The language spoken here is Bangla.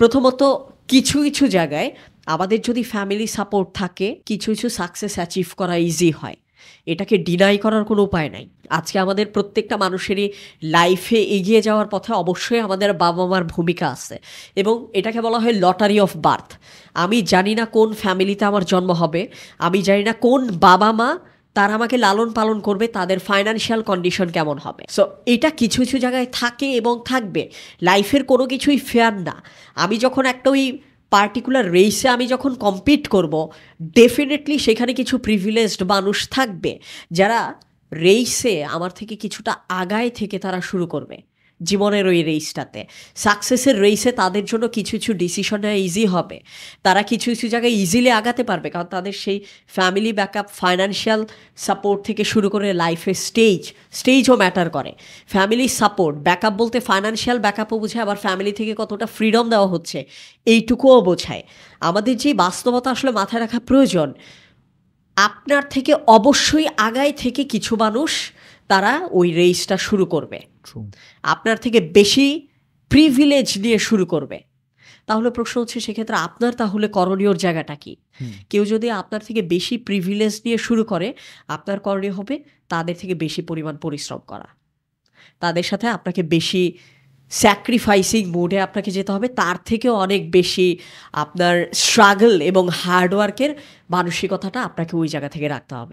প্রথমত কিছু কিছু জায়গায় আমাদের যদি ফ্যামিলি সাপোর্ট থাকে কিছু কিছু সাকসেস অ্যাচিভ করা ইজি হয় এটাকে ডিনাই করার কোনো উপায় নাই আজকে আমাদের প্রত্যেকটা মানুষেরই লাইফে এগিয়ে যাওয়ার পথে অবশ্যই আমাদের বাবা মার ভূমিকা আছে এবং এটাকে বলা হয় লটারি অফ বার্থ আমি জানি না কোন ফ্যামিলিতে আমার জন্ম হবে আমি জানি না কোন বাবা মা তারা আমাকে লালন পালন করবে তাদের ফাইন্যান্সিয়াল কন্ডিশন কেমন হবে সো এটা কিছু কিছু জায়গায় থাকে এবং থাকবে লাইফের কোনো কিছুই ফেয়ার না আমি যখন একটা ওই পার্টিকুলার রেসে আমি যখন কম্পিট করব ডেফিনেটলি সেখানে কিছু প্রিভিলেজড মানুষ থাকবে যারা রেসে আমার থেকে কিছুটা আগায় থেকে তারা শুরু করবে জীবনের ওই রেসটাতে সাকসেসের রেসে তাদের জন্য কিছু কিছু ডিসিশন ইজি হবে তারা কিছু কিছু জায়গায় ইজিলি আগাতে পারবে কারণ তাদের সেই ফ্যামিলি ব্যাকআপ ফাইন্যান্সিয়াল সাপোর্ট থেকে শুরু করে লাইফের স্টেজ স্টেজও ম্যাটার করে ফ্যামিলি সাপোর্ট ব্যাকআপ বলতে ফাইন্যান্সিয়াল ব্যাকআপও বোঝায় আবার ফ্যামিলি থেকে কতটা ফ্রিডম দেওয়া হচ্ছে এইটুকুও বোঝায় আমাদের যে বাস্তবতা আসলে মাথায় রাখা প্রয়োজন আপনার থেকে অবশ্যই আগায় থেকে কিছু মানুষ তারা ওই রেসটা শুরু করবে আপনার থেকে বেশি প্রিভিলেজ নিয়ে শুরু করবে তাহলে প্রশ্ন হচ্ছে সেক্ষেত্রে আপনার তাহলে করণীয় জায়গাটা কি কেউ যদি আপনার থেকে বেশি প্রিভিলেজ নিয়ে শুরু করে আপনার করণীয় হবে তাদের থেকে বেশি পরিমাণ পরিশ্রম করা তাদের সাথে আপনাকে বেশি স্যাক্রিফাইসিং মোডে আপনাকে যেতে হবে তার থেকেও অনেক বেশি আপনার স্ট্রাগল এবং হার্ডওয়ার্কের মানসিকতাটা আপনাকে ওই জায়গা থেকে রাখতে হবে